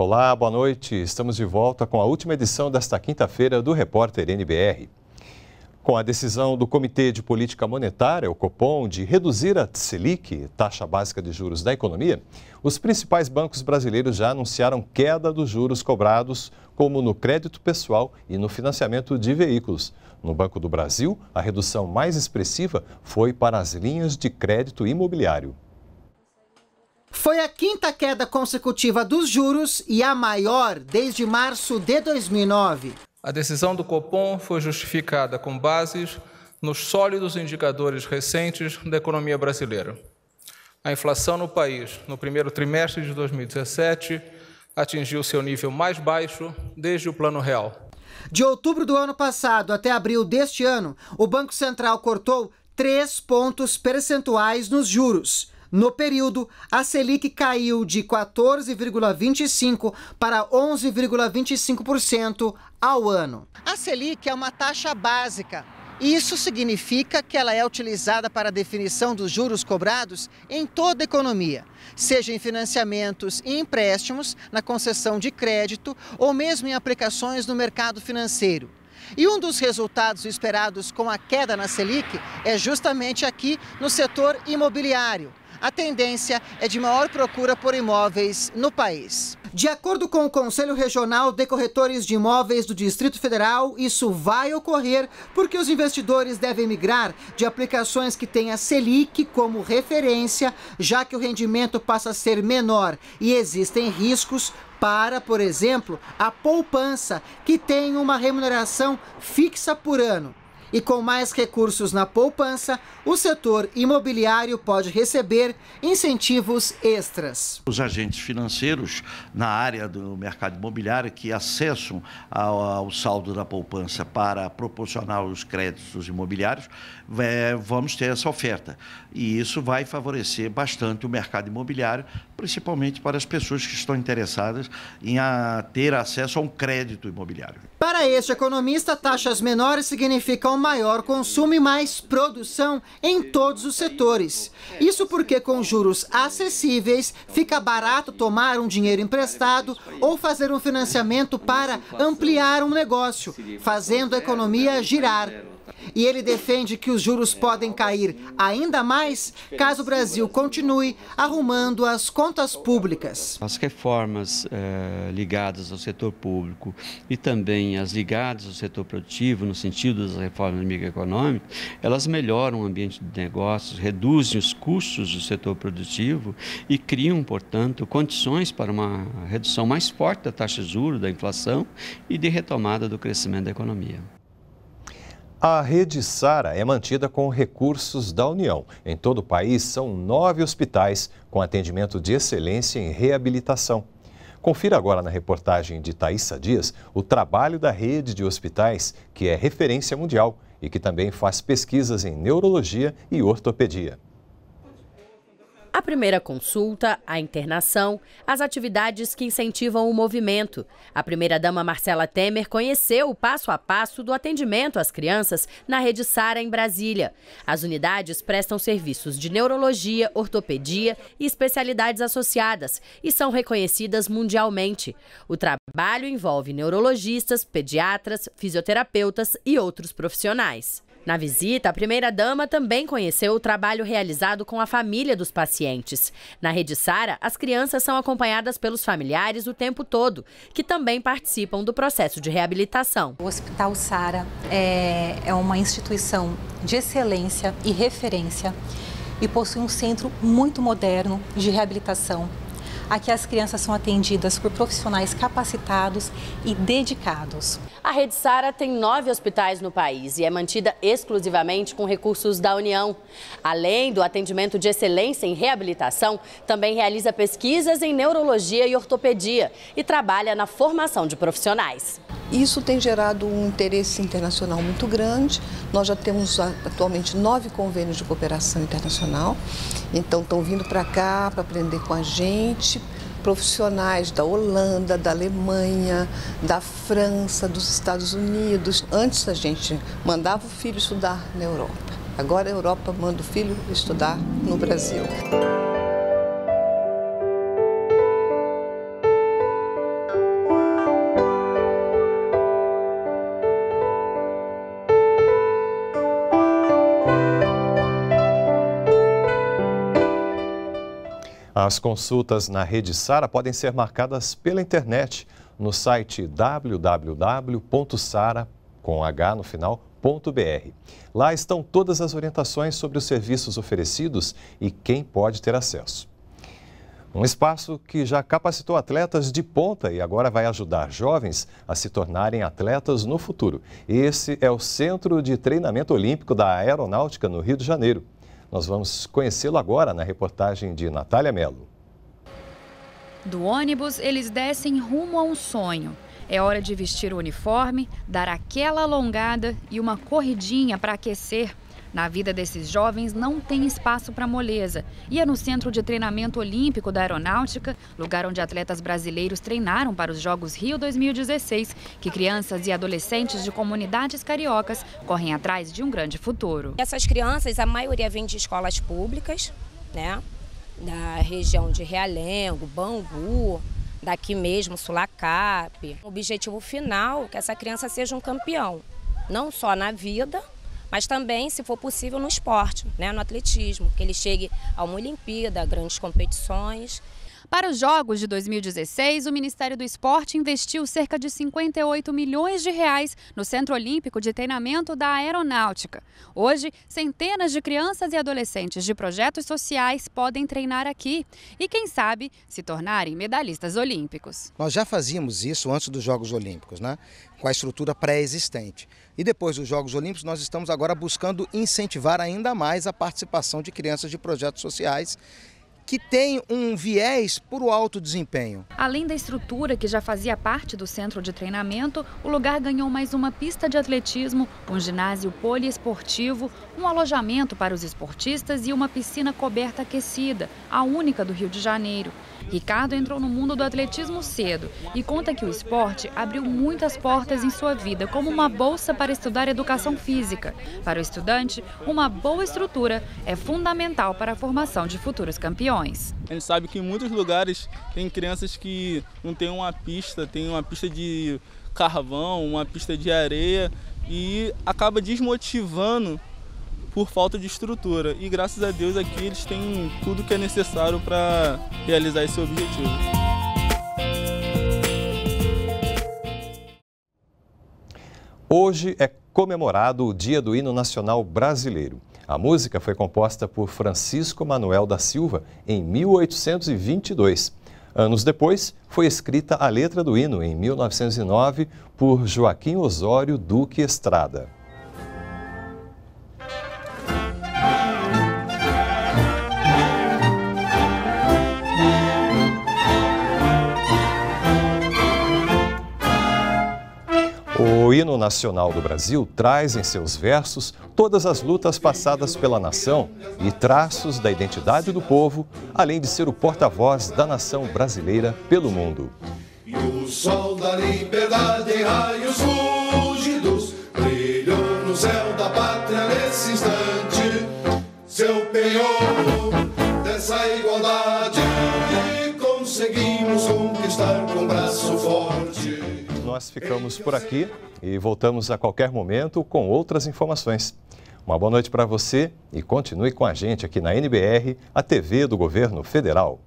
Olá, boa noite. Estamos de volta com a última edição desta quinta-feira do Repórter NBR. Com a decisão do Comitê de Política Monetária, o Copom, de reduzir a Selic, taxa básica de juros da economia, os principais bancos brasileiros já anunciaram queda dos juros cobrados, como no crédito pessoal e no financiamento de veículos. No Banco do Brasil, a redução mais expressiva foi para as linhas de crédito imobiliário. Foi a quinta queda consecutiva dos juros e a maior desde março de 2009. A decisão do Copom foi justificada com bases nos sólidos indicadores recentes da economia brasileira. A inflação no país, no primeiro trimestre de 2017, atingiu seu nível mais baixo desde o Plano Real. De outubro do ano passado até abril deste ano, o Banco Central cortou 3 pontos percentuais nos juros. No período, a Selic caiu de 14,25% para 11,25% ao ano. A Selic é uma taxa básica. Isso significa que ela é utilizada para a definição dos juros cobrados em toda a economia, seja em financiamentos e empréstimos, na concessão de crédito ou mesmo em aplicações no mercado financeiro. E um dos resultados esperados com a queda na Selic é justamente aqui no setor imobiliário a tendência é de maior procura por imóveis no país. De acordo com o Conselho Regional de Corretores de Imóveis do Distrito Federal, isso vai ocorrer porque os investidores devem migrar de aplicações que têm a Selic como referência, já que o rendimento passa a ser menor e existem riscos para, por exemplo, a poupança, que tem uma remuneração fixa por ano. E com mais recursos na poupança, o setor imobiliário pode receber incentivos extras. Os agentes financeiros na área do mercado imobiliário que acessam ao, saldo da poupança para proporcionar os créditos imobiliários é, vamos ter essa oferta. E isso vai favorecer bastante o mercado imobiliário, principalmente para as pessoas que estão interessadas em a, ter acesso a um crédito imobiliário. Para este economista, taxas menores significam maior consumo e mais produção em todos os setores. Isso porque, com juros acessíveis, fica barato tomar um dinheiro emprestado ou fazer um financiamento para ampliar um negócio, fazendo a economia girar. E ele defende que os juros podem cair ainda mais caso o Brasil continue arrumando as contas públicas. As reformas eh, ligadas ao setor público e também as ligadas ao setor produtivo, no sentido das reformas microeconômicas, elas melhoram o ambiente de negócios, reduzem os custos do setor produtivo e criam, portanto, condições para uma redução mais forte da taxa de juros, da inflação e de retomada do crescimento da economia. A rede Sara é mantida com recursos da União. Em todo o país, são nove hospitais com atendimento de excelência em reabilitação. Confira agora na reportagem de Thaisa Dias o trabalho da rede de hospitais, que é referência mundial e que também faz pesquisas em neurologia e ortopedia. A primeira consulta, a internação, as atividades que incentivam o movimento. A primeira-dama Marcela Temer conheceu o passo a passo do atendimento às crianças na Rede Sara, em Brasília. As unidades prestam serviços de neurologia, ortopedia e especialidades associadas e são reconhecidas mundialmente. O trabalho envolve neurologistas, pediatras, fisioterapeutas e outros profissionais. Na visita, a primeira-dama também conheceu o trabalho realizado com a família dos pacientes. Na Rede Sara, as crianças são acompanhadas pelos familiares o tempo todo, que também participam do processo de reabilitação. O Hospital Sara é, é uma instituição de excelência e referência e possui um centro muito moderno de reabilitação Aqui as crianças são atendidas por profissionais capacitados e dedicados. A Rede Sara tem nove hospitais no país e é mantida exclusivamente com recursos da União. Além do atendimento de excelência em reabilitação, também realiza pesquisas em neurologia e ortopedia e trabalha na formação de profissionais. Isso tem gerado um interesse internacional muito grande. Nós já temos atualmente nove convênios de cooperação internacional. Então, estão vindo para cá para aprender com a gente profissionais da Holanda, da Alemanha, da França, dos Estados Unidos. Antes a gente mandava o filho estudar na Europa. Agora a Europa manda o filho estudar no Brasil. As consultas na Rede Sara podem ser marcadas pela internet no site www.sara com h no final .br. Lá estão todas as orientações sobre os serviços oferecidos e quem pode ter acesso. Um espaço que já capacitou atletas de ponta e agora vai ajudar jovens a se tornarem atletas no futuro. Esse é o Centro de Treinamento Olímpico da Aeronáutica no Rio de Janeiro. Nós vamos conhecê-lo agora na reportagem de Natália Mello. Do ônibus, eles descem rumo a um sonho. É hora de vestir o uniforme, dar aquela alongada e uma corridinha para aquecer na vida desses jovens não tem espaço para moleza. E é no Centro de Treinamento Olímpico da Aeronáutica, lugar onde atletas brasileiros treinaram para os Jogos Rio 2016, que crianças e adolescentes de comunidades cariocas correm atrás de um grande futuro. Essas crianças, a maioria vem de escolas públicas, né? Da região de Realengo, Bangu, daqui mesmo, Sulacap. O objetivo final é que essa criança seja um campeão, não só na vida, mas também, se for possível, no esporte, né, no atletismo, que ele chegue a uma Olimpíada, a grandes competições. Para os Jogos de 2016, o Ministério do Esporte investiu cerca de 58 milhões de reais no Centro Olímpico de Treinamento da Aeronáutica. Hoje, centenas de crianças e adolescentes de projetos sociais podem treinar aqui e, quem sabe, se tornarem medalhistas olímpicos. Nós já fazíamos isso antes dos Jogos Olímpicos, né? com a estrutura pré-existente. E depois dos Jogos Olímpicos, nós estamos agora buscando incentivar ainda mais a participação de crianças de projetos sociais que tem um viés para o alto desempenho. Além da estrutura que já fazia parte do centro de treinamento, o lugar ganhou mais uma pista de atletismo, um ginásio poliesportivo, um alojamento para os esportistas e uma piscina coberta aquecida, a única do Rio de Janeiro. Ricardo entrou no mundo do atletismo cedo e conta que o esporte abriu muitas portas em sua vida, como uma bolsa para estudar educação física. Para o estudante, uma boa estrutura é fundamental para a formação de futuros campeões questões. A gente sabe que em muitos lugares tem crianças que não tem uma pista, tem uma pista de carvão, uma pista de areia e acaba desmotivando por falta de estrutura. E graças a Deus aqui eles têm tudo que é necessário para realizar esse objetivo. Hoje é comemorado o Dia do Hino Nacional Brasileiro. A música foi composta por Francisco Manuel da Silva em 1822. Anos depois, foi escrita a letra do hino, em 1909, por Joaquim Osório Duque Estrada. hino nacional do Brasil traz em seus versos todas as lutas passadas pela nação e traços da identidade do povo, além de ser o porta-voz da nação brasileira pelo mundo. E o sol da liberdade raios brilhou no céu da pátria nesse instante. nós ficamos por aqui e voltamos a qualquer momento com outras informações. Uma boa noite para você e continue com a gente aqui na NBR, a TV do Governo Federal.